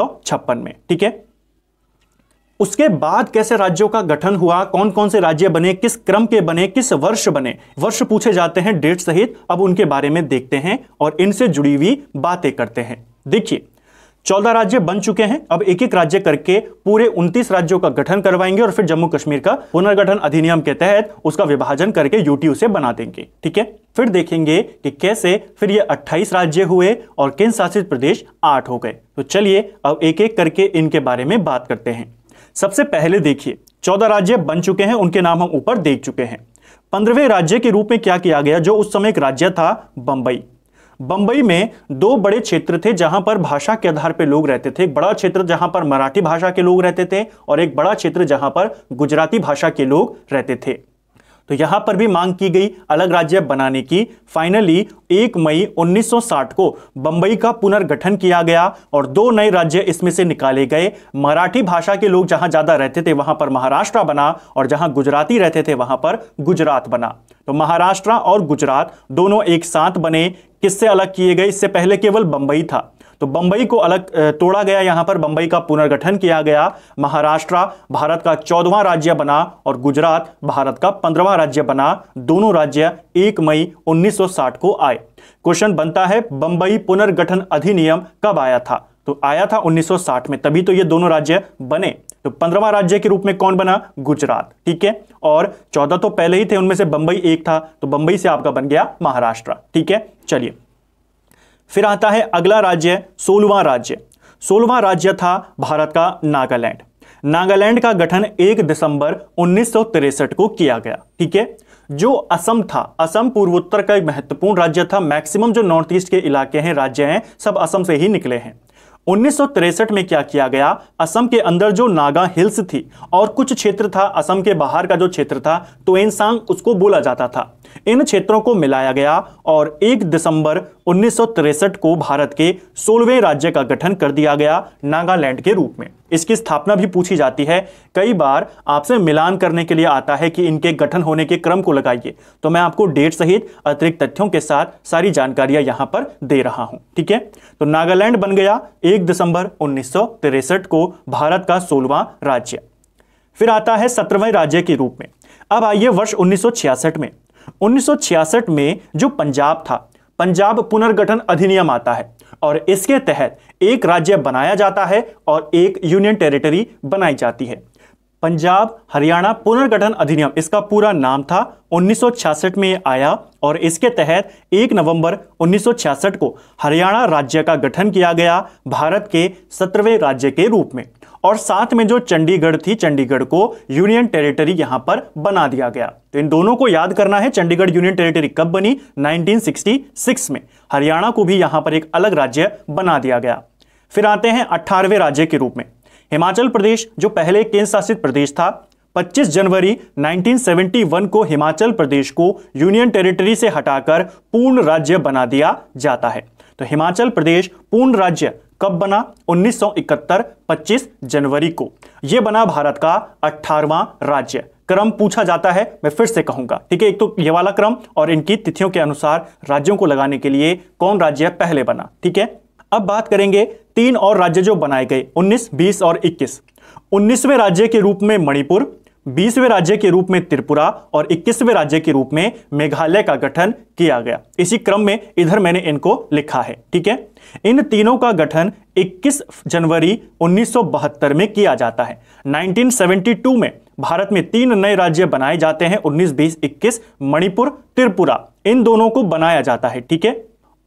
में ठीक है उसके बाद कैसे राज्यों का गठन हुआ कौन कौन से राज्य बने किस क्रम के बने किस वर्ष बने वर्ष पूछे जाते हैं डेट सहित अब उनके बारे में देखते हैं और इनसे जुड़ी हुई बातें करते हैं देखिए चौदह राज्य बन चुके हैं अब एक एक राज्य करके पूरे उन्तीस राज्यों का गठन करवाएंगे और फिर जम्मू कश्मीर का पुनर्गठन अधिनियम के तहत उसका विभाजन करके यूटी से बना देंगे ठीक है फिर देखेंगे कि कैसे फिर ये अट्ठाईस राज्य हुए और केंद्र शासित प्रदेश आठ हो गए तो चलिए अब एक एक करके इनके बारे में बात करते हैं सबसे पहले देखिए चौदह राज्य बन चुके हैं उनके नाम हम ऊपर देख चुके हैं पंद्रहवें राज्य के रूप में क्या किया गया जो उस समय एक राज्य था बंबई बंबई में दो बड़े क्षेत्र थे जहां पर भाषा के आधार पर लोग रहते थे एक बड़ा क्षेत्र जहां पर मराठी भाषा के लोग रहते थे और एक बड़ा क्षेत्र जहां पर गुजराती भाषा के लोग रहते थे तो यहां पर भी मांग की गई अलग राज्य बनाने की फाइनली 1 मई 1960 को बंबई का पुनर्गठन किया गया और दो नए राज्य इसमें से निकाले गए मराठी भाषा के लोग जहां ज्यादा रहते थे वहां पर महाराष्ट्र बना और जहां गुजराती रहते थे वहां पर गुजरात बना तो महाराष्ट्र और गुजरात दोनों एक साथ बने किससे अलग किए गए इससे पहले केवल बंबई था तो बंबई को अलग तोड़ा गया यहां पर बंबई का पुनर्गठन किया गया महाराष्ट्र भारत का चौदवा राज्य बना और गुजरात भारत का पंद्रवा राज्य बना दोनों राज्य एक मई 1960 को आए क्वेश्चन बनता है बंबई पुनर्गठन अधिनियम कब आया था तो आया था 1960 में तभी तो ये दोनों राज्य बने तो पंद्रवा राज्य के रूप में कौन बना गुजरात ठीक है और चौदह तो पहले ही थे उनमें से बंबई एक था तो बंबई से आपका बन गया महाराष्ट्र ठीक है चलिए फिर आता है अगला राज्य सोलवा राज्य सोलवा राज्य था भारत का नागालैंड नागालैंड का गठन 1 दिसंबर उन्नीस को किया गया ठीक है जो असम था असम पूर्वोत्तर का एक महत्वपूर्ण राज्य था मैक्सिमम जो नॉर्थ ईस्ट के इलाके हैं राज्य हैं सब असम से ही निकले हैं उन्नीस में क्या किया गया असम के अंदर जो नागा हिल्स थी और कुछ क्षेत्र था असम के बाहर का जो क्षेत्र था तो एनसांग उसको बोला जाता था इन क्षेत्रों को मिलाया गया और 1 दिसंबर उन्नीस को भारत के सोलहवें राज्य का गठन कर दिया गया नागालैंड के रूप में इसकी स्थापना भी पूछी जाती है कई बार आपसे मिलान करने के लिए आता है कि इनके गठन होने के क्रम को लगाइए तो मैं आपको डेट सहित अतिरिक्त तथ्यों के साथ सारी जानकारियां यहां पर दे रहा हूं ठीक है तो नागालैंड बन गया एक दिसंबर उन्नीस को भारत का सोलवा राज्य फिर आता है सत्रहवें राज्य के रूप में अब आइए वर्ष उन्नीस में 1966 में जो पंजाब था पंजाब पुनर्गठन अधिनियम आता है और इसके तहत एक राज्य बनाया जाता है और एक यूनियन टेरिटरी बनाई जाती है पंजाब हरियाणा पुनर्गठन अधिनियम इसका पूरा नाम था 1966 में आया और इसके तहत 1 नवंबर 1966 को हरियाणा राज्य का गठन किया गया भारत के सत्रहवें राज्य के रूप में और साथ में जो चंडीगढ़ थी चंडीगढ़ को यूनियन टेरिटरी यहां पर बना दिया गया तो इन दोनों को याद करना है चंडीगढ़ यूनियन टेरिटरी कब बनी 1966 में हरियाणा को भी यहां पर एक अलग राज्य बना दिया गया फिर आते हैं अट्ठारहवें राज्य के रूप में हिमाचल प्रदेश जो पहले केंद्र शासित प्रदेश था 25 जनवरी 1971 को हिमाचल प्रदेश को यूनियन टेरिटरी से हटाकर पूर्ण राज्य बना दिया जाता है तो हिमाचल प्रदेश पूर्ण राज्य कब बना 1971 25 जनवरी को यह बना भारत का 18वां राज्य क्रम पूछा जाता है मैं फिर से कहूंगा ठीक है एक तो ये वाला क्रम और इनकी तिथियों के अनुसार राज्यों को लगाने के लिए कौन राज्य पहले बना ठीक है अब बात करेंगे तीन और राज्य जो बनाए गए 19, 20 और 21। 19वें राज्य के रूप में मणिपुर बीसवें राज्य के रूप में त्रिपुरा और इक्कीसवें राज्य के रूप में मेघालय का गठन किया गया इसी क्रम में इधर मैंने इनको लिखा है ठीक है इन तीनों का गठन 21 जनवरी 1972 में किया जाता है 1972 में भारत में तीन नए राज्य बनाए जाते हैं 19, 20, 21 मणिपुर त्रिपुरा इन दोनों को बनाया जाता है ठीक है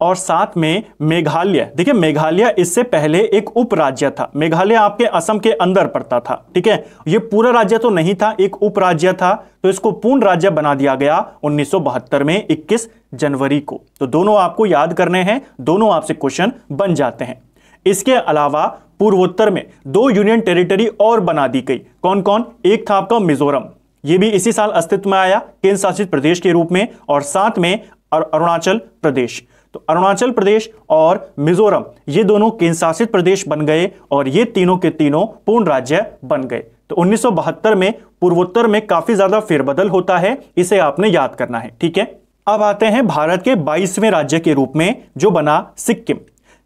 और साथ में मेघालय देखिए मेघालय इससे पहले एक उपराज्य था मेघालय आपके असम के अंदर पड़ता था ठीक है यह पूरा राज्य तो नहीं था एक उपराज्य था तो इसको पूर्ण राज्य बना दिया गया 1972 में 21 जनवरी को तो दोनों आपको याद करने हैं दोनों आपसे क्वेश्चन बन जाते हैं इसके अलावा पूर्वोत्तर में दो यूनियन टेरिटरी और बना दी गई कौन कौन एक था आपका मिजोरम यह भी इसी साल अस्तित्व में आया केंद्र शासित प्रदेश के रूप में और साथ में अरुणाचल प्रदेश तो अरुणाचल प्रदेश और मिजोरम ये दोनों केंद्रशासित प्रदेश बन गए और ये तीनों के तीनों पूर्ण राज्य बन गए तो 1972 में पूर्वोत्तर में काफी ज्यादा फेरबदल होता है इसे आपने याद करना है ठीक है अब आते हैं भारत के 22वें राज्य के रूप में जो बना सिक्किम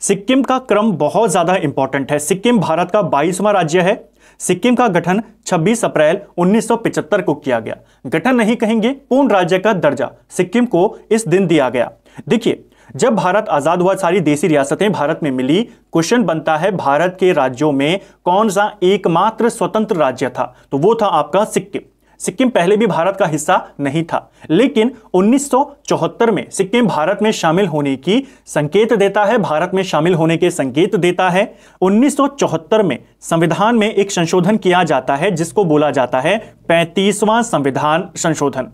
सिक्किम का क्रम बहुत ज्यादा इंपॉर्टेंट है सिक्किम भारत का 22वां राज्य है सिक्किम का गठन 26 अप्रैल 1975 को किया गया गठन नहीं कहेंगे पूर्ण राज्य का दर्जा सिक्किम को इस दिन दिया गया देखिए जब भारत आज़ाद हुआ सारी देसी रियासतें भारत में मिली क्वेश्चन बनता है भारत के राज्यों में कौन सा एकमात्र स्वतंत्र राज्य था तो वो था आपका सिक्किम सिक्किम पहले भी भारत का हिस्सा नहीं था लेकिन 1974 में सिक्किम भारत में शामिल होने की संकेत देता है भारत में शामिल होने के संकेत देता है 1974 में संविधान में एक संशोधन किया जाता है जिसको बोला जाता है पैंतीसवां संविधान संशोधन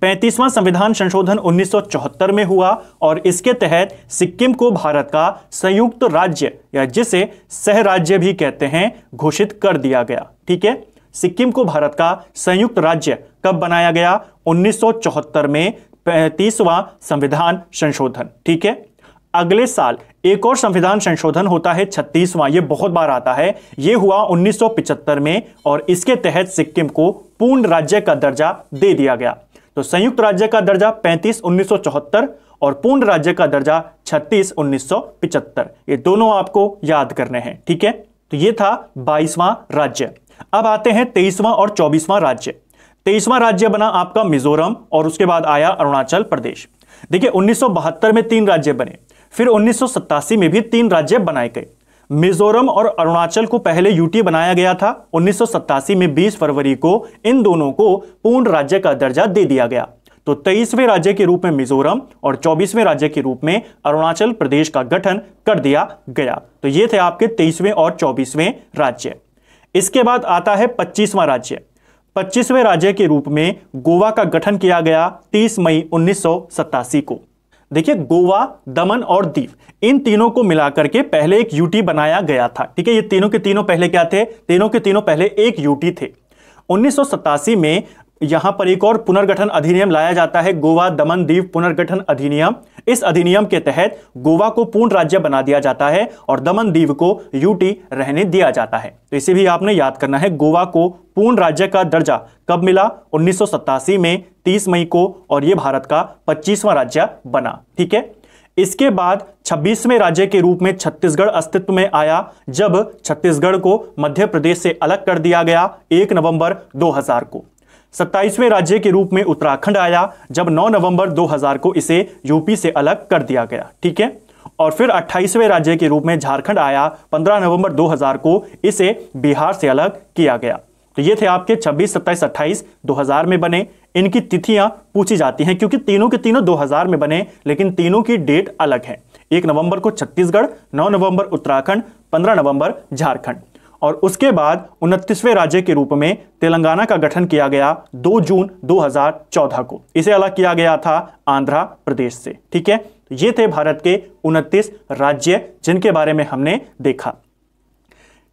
पैंतीसवां संविधान संशोधन 1974 में हुआ और इसके तहत सिक्किम को भारत का संयुक्त राज्य या जिसे सह राज्य भी कहते हैं घोषित कर दिया गया ठीक है सिक्किम को भारत का संयुक्त राज्य कब बनाया गया 1974 में पैंतीसवां संविधान संशोधन ठीक है अगले साल एक और संविधान संशोधन होता है छत्तीसवां यह बहुत बार आता है यह हुआ 1975 में और इसके तहत सिक्किम को पूर्ण राज्य का दर्जा दे दिया गया तो संयुक्त राज्य का दर्जा 35 1974 और पूर्ण राज्य का दर्जा 36 1975 ये दोनों आपको याद करने हैं ठीक है तो ये था 22वां राज्य अब आते हैं 23वां और 24वां राज्य 23वां राज्य बना आपका मिजोरम और उसके बाद आया अरुणाचल प्रदेश देखिए 1972 में तीन राज्य बने फिर उन्नीस में भी तीन राज्य बनाए गए मिजोरम और अरुणाचल को पहले यूटी बनाया गया था उन्नीस में 20 फरवरी को इन दोनों को पूर्ण राज्य का दर्जा दे दिया गया तो 23वें राज्य के रूप में मिजोरम और 24वें राज्य के रूप में अरुणाचल प्रदेश का गठन कर दिया गया तो ये थे आपके 23वें और 24वें राज्य इसके बाद आता है 25वां राज्य 25वें राज्य के रूप में गोवा का गठन किया गया 30 मई उन्नीस को देखिए गोवा दमन और दीव इन तीनों को मिलाकर के पहले एक यूटी बनाया गया था ठीक है ये तीनों के तीनों पहले क्या थे तीनों के तीनों पहले एक यूटी थे उन्नीस में यहां पर एक और पुनर्गठन अधिनियम लाया जाता है गोवा दमन द्वीप पुनर्गठन अधिनियम इस अधिनियम के तहत गोवा को पूर्ण राज्य बना दिया जाता है और दमन द्वीप को यूटी रहने दिया जाता है तो इसे भी आपने याद करना है गोवा को पूर्ण राज्य का दर्जा कब मिला उन्नीस में 30 मई को और यह भारत का 25वां राज्य बना ठीक है इसके बाद 26वें राज्य के रूप में छत्तीसगढ़ अस्तित्व में आया जब छत्तीसगढ़ को मध्य प्रदेश से अलग कर दिया गया 1 नवंबर 2000 को सत्ताईसवें राज्य के रूप में उत्तराखंड आया जब 9 नवंबर 2000 को इसे यूपी से अलग कर दिया गया ठीक है और फिर 28वें राज्य के रूप में झारखंड आया 15 नवंबर 2000 को इसे बिहार से अलग किया गया तो ये थे आपके 26, 27, 28 2000 में बने इनकी तिथियां पूछी जाती हैं क्योंकि तीनों के तीनों 2000 में बने लेकिन तीनों की डेट अलग है एक नवंबर को छत्तीसगढ़ नौ नवंबर उत्तराखंड पंद्रह नवंबर झारखंड और उसके बाद उनतीसवें राज्य के रूप में तेलंगाना का गठन किया गया 2 जून 2014 को इसे अलग किया गया था आंध्र प्रदेश से ठीक है तो ये थे भारत के उनतीस राज्य जिनके बारे में हमने देखा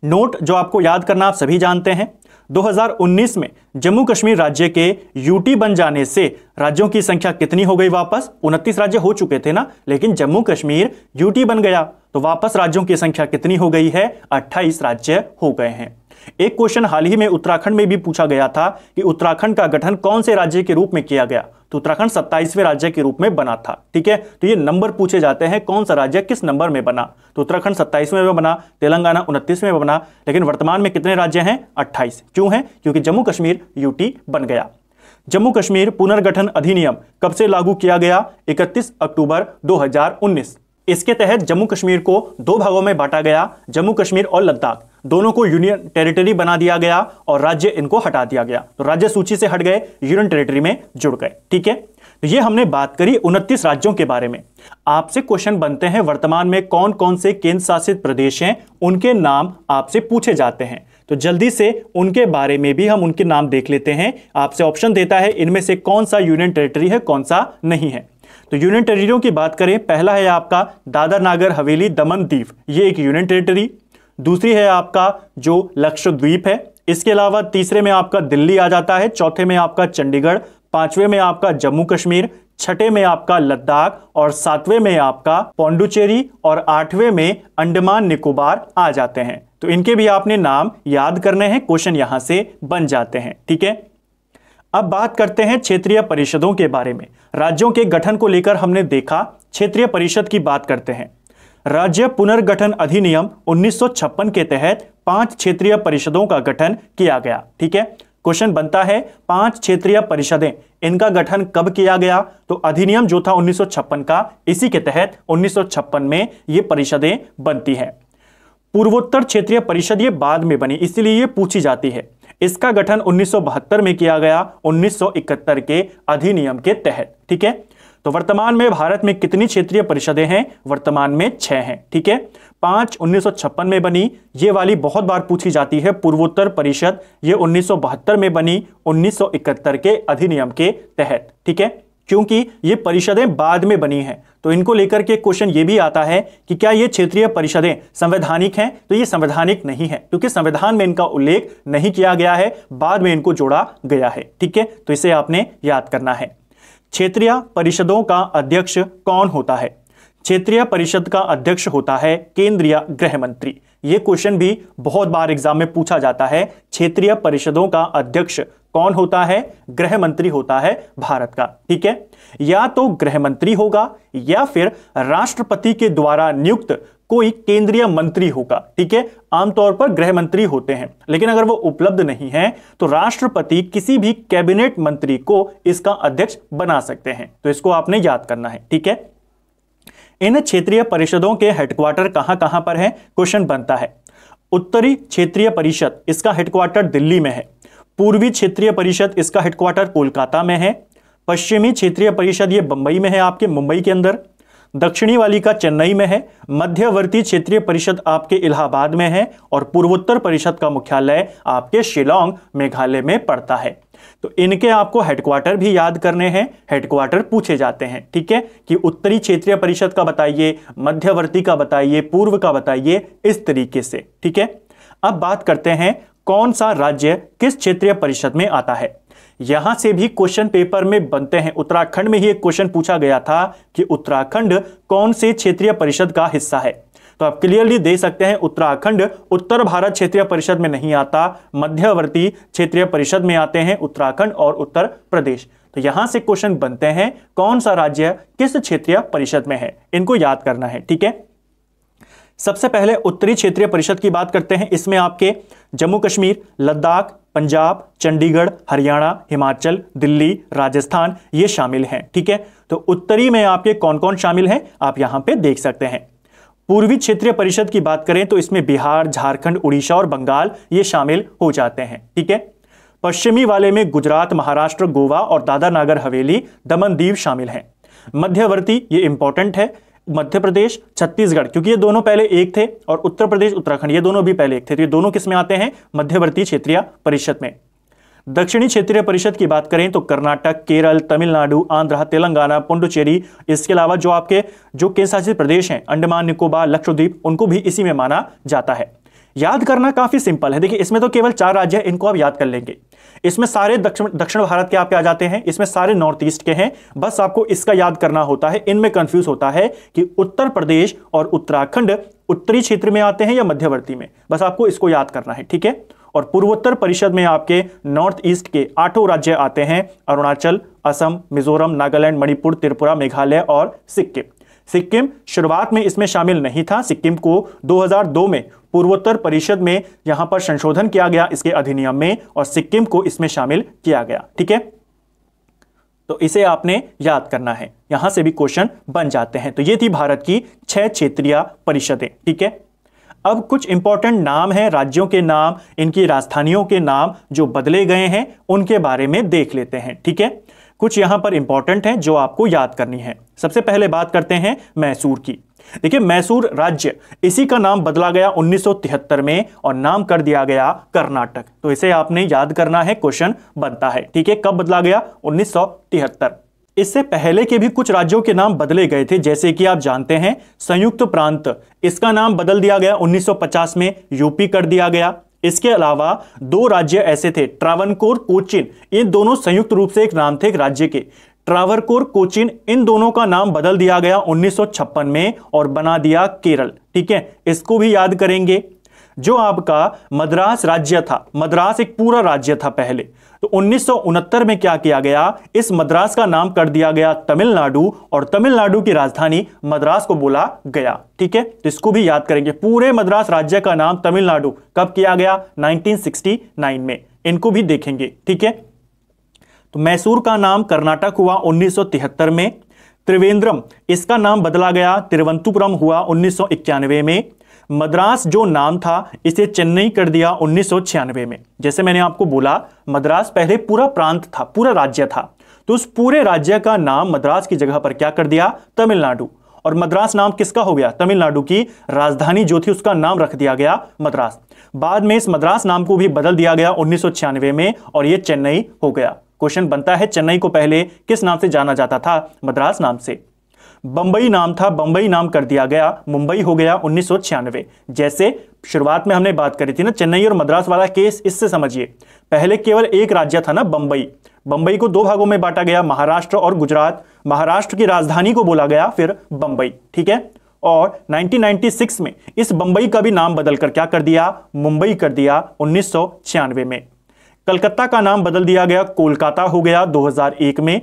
नोट जो आपको याद करना आप सभी जानते हैं 2019 में जम्मू कश्मीर राज्य के यूटी बन जाने से राज्यों की संख्या कितनी हो गई वापस उनतीस राज्य हो चुके थे ना लेकिन जम्मू कश्मीर यूटी बन गया तो वापस राज्यों की संख्या कितनी हो गई है 28 राज्य हो गए हैं एक क्वेश्चन हाल ही में उत्तराखंड में भी पूछा गया था कि उत्तराखंड का गठन कौन से राज्य के रूप में किया गया तो उत्तराखंड सत्ताईसवें राज्य के रूप में बना था ठीक है तो ये नंबर पूछे जाते हैं कौन सा राज्य किस नंबर में बना तो उत्तराखंड सत्ताईसवें में बना तेलंगाना उनतीसवें में बना लेकिन वर्तमान में कितने राज्य हैं अट्ठाईस क्यों है क्योंकि जम्मू कश्मीर यूटी बन गया जम्मू कश्मीर पुनर्गठन अधिनियम कब से लागू किया गया 31 अक्टूबर 2019 इसके तहत जम्मू कश्मीर को दो भागों में बांटा गया जम्मू कश्मीर और लद्दाख दोनों को यूनियन टेरिटरी बना दिया गया और राज्य इनको हटा दिया गया तो राज्य सूची से हट गए यूनियन टेरिटरी में जुड़ गए ठीक है तो ये हमने बात करी उनतीस राज्यों के बारे में आपसे क्वेश्चन बनते हैं वर्तमान में कौन कौन से केंद्र शासित प्रदेश हैं उनके नाम आपसे पूछे जाते हैं तो जल्दी से उनके बारे में भी हम उनके नाम देख लेते हैं आपसे ऑप्शन देता है इनमें से कौन सा यूनियन टेरिटरी है कौन सा नहीं है तो यूनियन टेरिटरियों की बात करें पहला है आपका दादर नागर हवेली दमन द्वीप ये एक यूनियन टेरिटरी दूसरी है आपका जो लक्षद्वीप है इसके अलावा तीसरे में आपका दिल्ली आ जाता है चौथे में आपका चंडीगढ़ पांचवें में आपका जम्मू कश्मीर छठे में आपका लद्दाख और सातवें में आपका पौंडुचेरी और आठवें में अंडमान निकोबार आ जाते हैं तो इनके भी आपने नाम याद करने हैं क्वेश्चन यहां से बन जाते हैं ठीक है अब बात करते हैं क्षेत्रीय परिषदों के बारे में राज्यों के गठन को लेकर हमने देखा क्षेत्रीय परिषद की बात करते हैं राज्य पुनर्गठन अधिनियम 1956 के तहत पांच क्षेत्रीय परिषदों का गठन किया गया ठीक है क्वेश्चन बनता है पांच क्षेत्रीय परिषदें इनका गठन कब किया गया तो अधिनियम जो था उन्नीस का इसी के तहत उन्नीस में ये परिषदें बनती हैं पूर्वोत्तर क्षेत्रीय परिषद ये बाद में बनी इसलिए ये पूछी जाती है इसका गठन 1972 में किया गया 1971 के अधिनियम के तहत ठीक है तो वर्तमान में भारत में कितनी क्षेत्रीय परिषदें हैं वर्तमान में छह हैं ठीक है पांच उन्नीस में बनी ये वाली बहुत बार पूछी जाती है पूर्वोत्तर परिषद ये उन्नीस में बनी उन्नीस के अधिनियम के तहत ठीक है क्योंकि ये परिषदें बाद में बनी हैं तो इनको लेकर के क्वेश्चन ये भी आता है कि क्या ये क्षेत्रीय परिषदें संवैधानिक हैं तो ये संवैधानिक नहीं है क्योंकि संविधान में इनका उल्लेख नहीं किया गया है बाद में इनको जोड़ा गया है ठीक है तो इसे आपने याद करना है क्षेत्रीय परिषदों का अध्यक्ष कौन होता है क्षेत्रीय परिषद का अध्यक्ष होता है केंद्रीय गृह मंत्री ये क्वेश्चन भी बहुत बार एग्जाम में पूछा जाता है क्षेत्रीय परिषदों का अध्यक्ष कौन होता है गृह मंत्री होता है भारत का ठीक है या तो गृह मंत्री होगा या फिर राष्ट्रपति के द्वारा नियुक्त कोई केंद्रीय मंत्री होगा ठीक है आमतौर पर गृह मंत्री होते हैं लेकिन अगर वो उपलब्ध नहीं है तो राष्ट्रपति किसी भी कैबिनेट मंत्री को इसका अध्यक्ष बना सकते हैं तो इसको आपने याद करना है ठीक है इन क्षेत्रीय परिषदों के हेडक्वार्टर कहां कहां पर है क्वेश्चन बनता है उत्तरी क्षेत्रीय परिषद इसका हेडक्वार्टर दिल्ली में है पूर्वी क्षेत्रीय परिषद इसका हेडक्वार्टर कोलकाता में है पश्चिमी क्षेत्रीय परिषद ये बंबई में है आपके मुंबई के अंदर दक्षिणी वाली का चेन्नई में है मध्यवर्ती क्षेत्रीय परिषद आपके इलाहाबाद में है और पूर्वोत्तर परिषद का मुख्यालय आपके शिलोंग मेघालय में पड़ता है तो इनके आपको हेडक्वार्टर भी याद करने हैं हेडक्वार्टर पूछे जाते हैं ठीक है कि उत्तरी क्षेत्रीय परिषद का बताइए मध्यवर्ती का बताइए पूर्व का बताइए इस तरीके से ठीक है अब बात करते हैं कौन सा राज्य किस क्षेत्रीय परिषद में आता है यहां से भी क्वेश्चन पेपर में बनते हैं उत्तराखंड में ही एक क्वेश्चन पूछा गया था कि उत्तराखंड कौन से क्षेत्रीय परिषद का हिस्सा है तो आप क्लियरली दे सकते हैं उत्तराखंड उत्तर भारत क्षेत्रीय परिषद में नहीं आता मध्यवर्ती क्षेत्रीय परिषद में आते हैं उत्तराखंड और उत्तर प्रदेश तो यहां से क्वेश्चन बनते हैं कौन सा राज्य किस क्षेत्रीय परिषद में है इनको याद करना है ठीक है सबसे पहले उत्तरी क्षेत्रीय परिषद की बात करते हैं इसमें आपके जम्मू कश्मीर लद्दाख पंजाब चंडीगढ़ हरियाणा हिमाचल दिल्ली राजस्थान ये शामिल हैं ठीक है तो उत्तरी में आपके कौन कौन शामिल हैं आप यहां पे देख सकते हैं पूर्वी क्षेत्रीय परिषद की बात करें तो इसमें बिहार झारखंड उड़ीसा और बंगाल ये शामिल हो जाते हैं ठीक है पश्चिमी वाले में गुजरात महाराष्ट्र गोवा और दादा नागर हवेली दमन दीव शामिल हैं मध्यवर्ती ये इंपॉर्टेंट है मध्य प्रदेश छत्तीसगढ़ क्योंकि ये दोनों पहले एक थे और उत्तर प्रदेश उत्तराखंड ये दोनों भी पहले एक थे तो ये दोनों किस में आते हैं मध्यवर्ती क्षेत्रीय परिषद में दक्षिणी क्षेत्रीय परिषद की बात करें तो कर्नाटक केरल तमिलनाडु आंध्र तेलंगाना पुंडुचेरी इसके अलावा जो आपके जो केंद्र शासित प्रदेश हैं अंडमान निकोबार लक्षद्वीप उनको भी इसी में माना जाता है याद करना काफ़ी सिंपल है देखिए इसमें तो केवल चार राज्य हैं इनको आप याद कर लेंगे इसमें सारे दक्षिण दक्षिण भारत के आपके आ जाते हैं इसमें सारे नॉर्थ ईस्ट के हैं बस आपको इसका याद करना होता है इनमें कंफ्यूज होता है कि उत्तर प्रदेश और उत्तराखंड उत्तरी क्षेत्र में आते हैं या मध्यवर्ती में बस आपको इसको याद करना है ठीक है और पूर्वोत्तर परिषद में आपके नॉर्थ ईस्ट के आठों राज्य आते हैं अरुणाचल असम मिजोरम नागालैंड मणिपुर त्रिपुरा मेघालय और सिक्किम सिक्किम शुरुआत में इसमें शामिल नहीं था सिक्किम को 2002 में पूर्वोत्तर परिषद में यहां पर संशोधन किया गया इसके अधिनियम में और सिक्किम को इसमें शामिल किया गया ठीक है तो इसे आपने याद करना है यहां से भी क्वेश्चन बन जाते हैं तो ये थी भारत की छह क्षेत्रीय परिषदें ठीक है अब कुछ इंपॉर्टेंट नाम है राज्यों के नाम इनकी राजधानियों के नाम जो बदले गए हैं उनके बारे में देख लेते हैं ठीक है कुछ यहां पर इंपॉर्टेंट है जो आपको याद करनी है सबसे पहले बात करते हैं मैसूर की देखिए मैसूर राज्य इसी का नाम बदला गया 1973 में और नाम कर दिया गया कर्नाटक तो इसे आपने याद करना है क्वेश्चन बनता है ठीक है कब बदला गया 1973 इससे पहले के भी कुछ राज्यों के नाम बदले गए थे जैसे कि आप जानते हैं संयुक्त प्रांत इसका नाम बदल दिया गया 1950 में यूपी कर दिया गया इसके अलावा दो राज्य ऐसे थे ट्रावनकोर कोचिन इन दोनों संयुक्त रूप से एक नाम थे एक राज्य के ट्रावरकोर कोचिन इन दोनों का नाम बदल दिया गया 1956 में और बना दिया केरल ठीक है इसको भी याद करेंगे जो आपका मद्रास राज्य था मद्रास एक पूरा राज्य था पहले तो उन्नीस में क्या किया गया इस मद्रास का नाम कर दिया गया तमिलनाडु और तमिलनाडु की राजधानी मद्रास को बोला गया ठीक है तो इसको भी याद करेंगे पूरे मद्रास राज्य का नाम तमिलनाडु कब किया गया 1969 में इनको भी देखेंगे ठीक है तो मैसूर का नाम कर्नाटक हुआ 1973 में त्रिवेंद्रम इसका नाम बदला गया तिरुवंतुपुरम हुआ उन्नीस में मद्रास जो नाम था इसे चेन्नई कर दिया उन्नीस में जैसे मैंने आपको बोला मद्रास पहले पूरा प्रांत था पूरा राज्य था तो उस पूरे राज्य का नाम मद्रास की जगह पर क्या कर दिया तमिलनाडु और मद्रास नाम किसका हो गया तमिलनाडु की राजधानी जो थी उसका नाम रख दिया गया मद्रास बाद में इस मद्रास नाम को भी बदल दिया गया उन्नीस में और ये चेन्नई हो गया क्वेश्चन बनता है चेन्नई को पहले किस नाम से जाना जाता था मद्रास नाम से बंबई नाम था बंबई नाम कर दिया गया मुंबई हो गया उन्नीस जैसे शुरुआत में हमने बात करी थी ना चेन्नई और मद्रास वाला केस इससे समझिए पहले केवल एक राज्य था ना बंबई बंबई को दो भागों में बांटा गया महाराष्ट्र और गुजरात महाराष्ट्र की राजधानी को बोला गया फिर बंबई ठीक है और 1996 में इस बंबई का भी नाम बदलकर क्या कर दिया मुंबई कर दिया उन्नीस में कलकत्ता का नाम बदल दिया गया कोलकाता हो गया 2001 में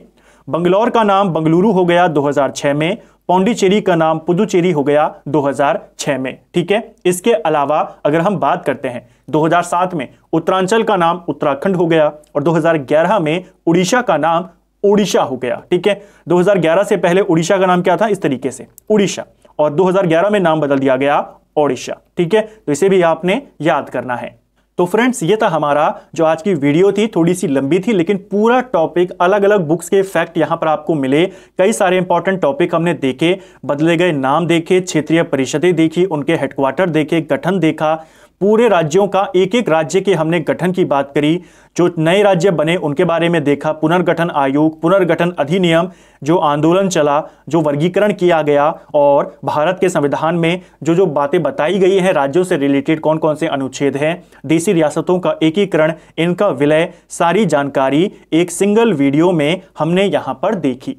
बंगलौर का नाम बंगलुरु हो गया 2006 में पौंडीचेरी का नाम पुदुचेरी हो गया 2006 में ठीक है इसके अलावा अगर हम बात करते हैं 2007 में उत्तरांचल का नाम उत्तराखंड हो गया और 2011 में उड़ीसा का नाम उड़ीसा हो गया ठीक है 2011 से पहले उड़ीसा का नाम क्या था इस तरीके से उड़ीसा और 2011 में नाम बदल दिया गया ओडिशा ठीक है तो इसे भी आपने याद करना है तो फ्रेंड्स ये था हमारा जो आज की वीडियो थी थोड़ी सी लंबी थी लेकिन पूरा टॉपिक अलग अलग बुक्स के फैक्ट यहां पर आपको मिले कई सारे इंपॉर्टेंट टॉपिक हमने देखे बदले गए नाम देखे क्षेत्रीय परिषदें देखी उनके हेडक्वार्टर देखे गठन देखा पूरे राज्यों का एक एक राज्य के हमने गठन की बात करी जो नए राज्य बने उनके बारे में देखा पुनर्गठन आयोग पुनर्गठन अधिनियम जो आंदोलन चला जो वर्गीकरण किया गया और भारत के संविधान में जो जो बातें बताई गई हैं राज्यों से रिलेटेड कौन कौन से अनुच्छेद हैं देसी रियासतों का एकीकरण इनका विलय सारी जानकारी एक सिंगल वीडियो में हमने यहाँ पर देखी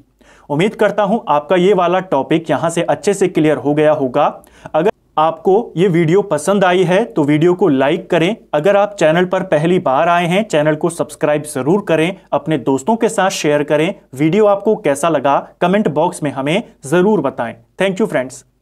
उम्मीद करता हूँ आपका ये वाला टॉपिक यहाँ से अच्छे से क्लियर हो गया होगा अगर आपको ये वीडियो पसंद आई है तो वीडियो को लाइक करें अगर आप चैनल पर पहली बार आए हैं चैनल को सब्सक्राइब ज़रूर करें अपने दोस्तों के साथ शेयर करें वीडियो आपको कैसा लगा कमेंट बॉक्स में हमें ज़रूर बताएं थैंक यू फ्रेंड्स